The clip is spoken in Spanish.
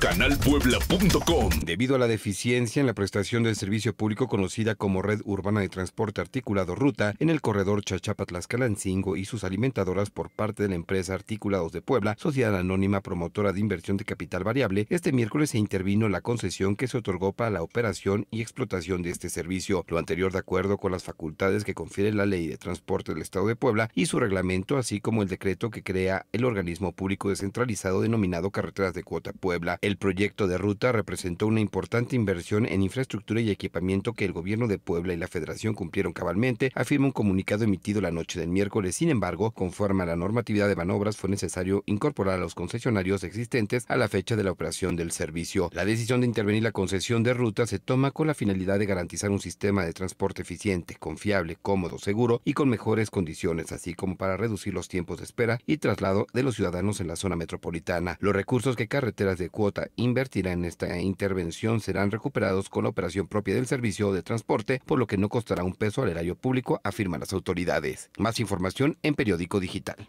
Canalpuebla.com. Debido a la deficiencia en la prestación del servicio público conocida como Red Urbana de Transporte Articulado Ruta en el corredor Chachapa-Tlaxcalancingo y sus alimentadoras por parte de la empresa Articulados de Puebla, sociedad anónima promotora de inversión de capital variable, este miércoles se intervino la concesión que se otorgó para la operación y explotación de este servicio, lo anterior de acuerdo con las facultades que confiere la Ley de Transporte del Estado de Puebla y su reglamento, así como el decreto que crea el organismo público descentralizado denominado Carreteras de Cuota Puebla. El proyecto de ruta representó una importante inversión en infraestructura y equipamiento que el gobierno de Puebla y la Federación cumplieron cabalmente, afirma un comunicado emitido la noche del miércoles. Sin embargo, conforme a la normatividad de manobras, fue necesario incorporar a los concesionarios existentes a la fecha de la operación del servicio. La decisión de intervenir la concesión de ruta se toma con la finalidad de garantizar un sistema de transporte eficiente, confiable, cómodo, seguro y con mejores condiciones, así como para reducir los tiempos de espera y traslado de los ciudadanos en la zona metropolitana. Los recursos que carreteras de cuota invertirá en esta intervención serán recuperados con la operación propia del servicio de transporte, por lo que no costará un peso al erario público, afirman las autoridades. Más información en periódico digital.